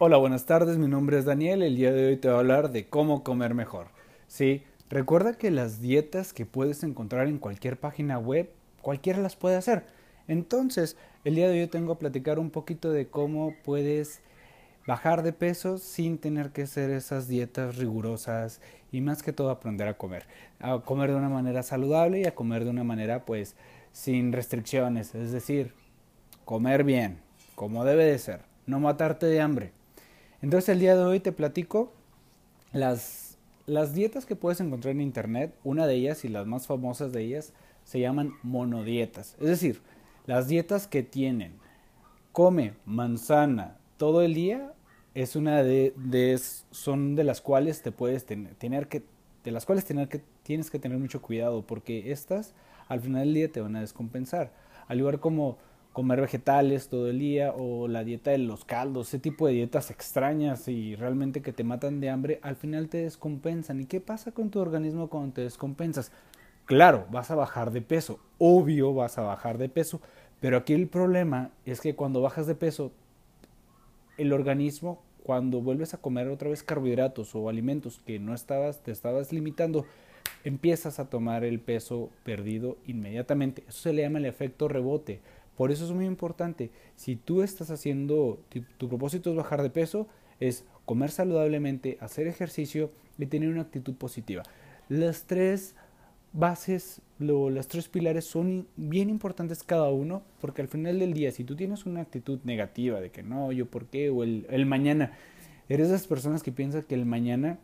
Hola, buenas tardes, mi nombre es Daniel, el día de hoy te voy a hablar de cómo comer mejor. Sí, recuerda que las dietas que puedes encontrar en cualquier página web, cualquiera las puede hacer. Entonces, el día de hoy tengo a platicar un poquito de cómo puedes bajar de peso sin tener que hacer esas dietas rigurosas y más que todo aprender a comer, a comer de una manera saludable y a comer de una manera pues sin restricciones, es decir, comer bien, como debe de ser, no matarte de hambre entonces el día de hoy te platico las, las dietas que puedes encontrar en internet. Una de ellas y las más famosas de ellas se llaman monodietas. Es decir, las dietas que tienen come manzana todo el día es una de, son de las cuales te puedes tener, que de las cuales tener que, tienes que tener mucho cuidado porque estas al final del día te van a descompensar. Al igual como comer vegetales todo el día o la dieta de los caldos, ese tipo de dietas extrañas y realmente que te matan de hambre, al final te descompensan. ¿Y qué pasa con tu organismo cuando te descompensas? Claro, vas a bajar de peso, obvio vas a bajar de peso, pero aquí el problema es que cuando bajas de peso, el organismo, cuando vuelves a comer otra vez carbohidratos o alimentos que no estabas, te estabas limitando, empiezas a tomar el peso perdido inmediatamente. Eso se le llama el efecto rebote. Por eso es muy importante. Si tú estás haciendo, tu, propósito es bajar de peso, es comer saludablemente, hacer ejercicio y tener una actitud positiva. Las tres bases, los tres pilares son bien importantes cada uno, porque al final del día, si tú tienes una actitud negativa de que no, yo por qué, o el, mañana, eres de las personas que piensan que el mañana,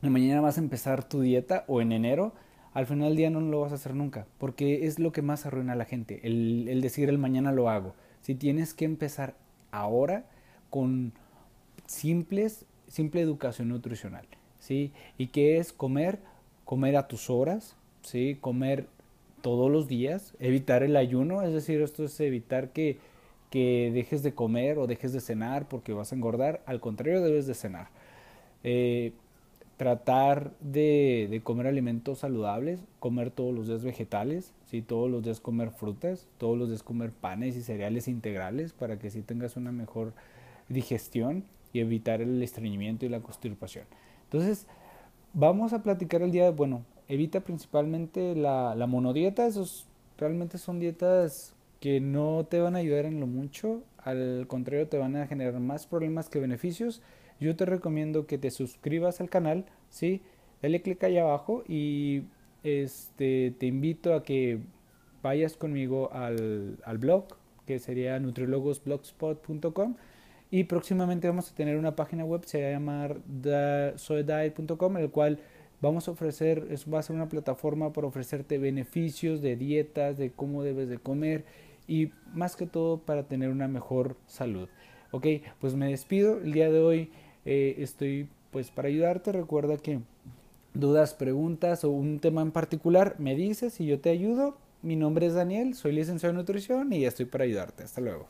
el mañana vas a empezar tu dieta o en enero, al final del día no lo vas a hacer nunca, porque es lo que más arruina a la gente, el, decir el mañana lo hago. Si tienes que empezar ahora con simples, simple educación nutricional, ¿sí? Y qué es comer, comer a tus horas, ¿sí? Comer todos los días, evitar el ayuno, es decir, esto es evitar que, que dejes de comer o dejes de cenar porque vas a engordar, al contrario debes de cenar. Eh, tratar de, comer alimentos saludables, comer todos los días vegetales, ¿sí? todos los días comer frutas, todos los días comer panes y cereales integrales para que sí tengas una mejor digestión y evitar el estreñimiento y la constipación. Entonces, vamos a platicar el día de, bueno, evita principalmente la, la monodieta, esos realmente son dietas que no te van a ayudar en lo mucho, al contrario te van a generar más problemas que beneficios yo te recomiendo que te suscribas al canal, ¿sí? Dale clic ahí abajo y este, te invito a que vayas conmigo al, al blog, que sería nutriologosblogspot.com. Y próximamente vamos a tener una página web, se va a llamar en el cual vamos a ofrecer, es, va a ser una plataforma para ofrecerte beneficios de dietas, de cómo debes de comer y más que todo para tener una mejor salud. Ok, pues me despido el día de hoy. Eh, estoy pues para ayudarte. Recuerda que dudas, preguntas o un tema en particular me dices y yo te ayudo. Mi nombre es Daniel, soy licenciado en nutrición y estoy para ayudarte. Hasta luego.